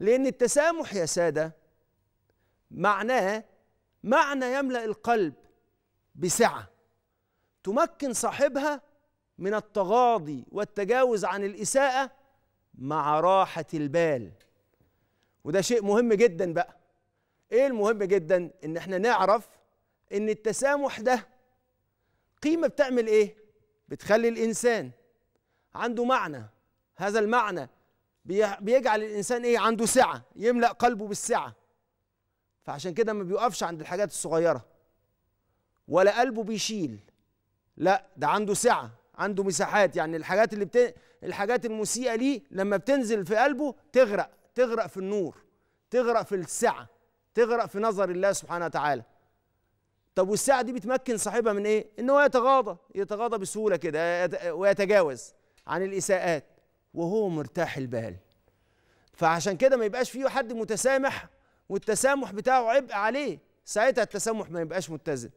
لأن التسامح يا سادة معناه معنى يملأ القلب بسعة تمكن صاحبها من التغاضي والتجاوز عن الإساءة مع راحة البال وده شيء مهم جدا بقى ايه المهم جدا ان احنا نعرف ان التسامح ده قيمة بتعمل ايه بتخلي الانسان عنده معنى هذا المعنى بيجعل الانسان ايه عنده سعه يملا قلبه بالسعه فعشان كده ما بيقفش عند الحاجات الصغيره ولا قلبه بيشيل لا ده عنده سعه عنده مساحات يعني الحاجات اللي بت... الحاجات المسيئه ليه لما بتنزل في قلبه تغرق تغرق في النور تغرق في السعه تغرق في نظر الله سبحانه وتعالى طب والسعه دي بتمكن صاحبها من ايه؟ ان هو يتغاضى يتغاضى بسهولة كده ويتجاوز عن الإساءات وهو مرتاح البال فعشان كده ما يبقاش فيه حد متسامح والتسامح بتاعه عبء عليه ساعتها التسامح ما يبقاش متزن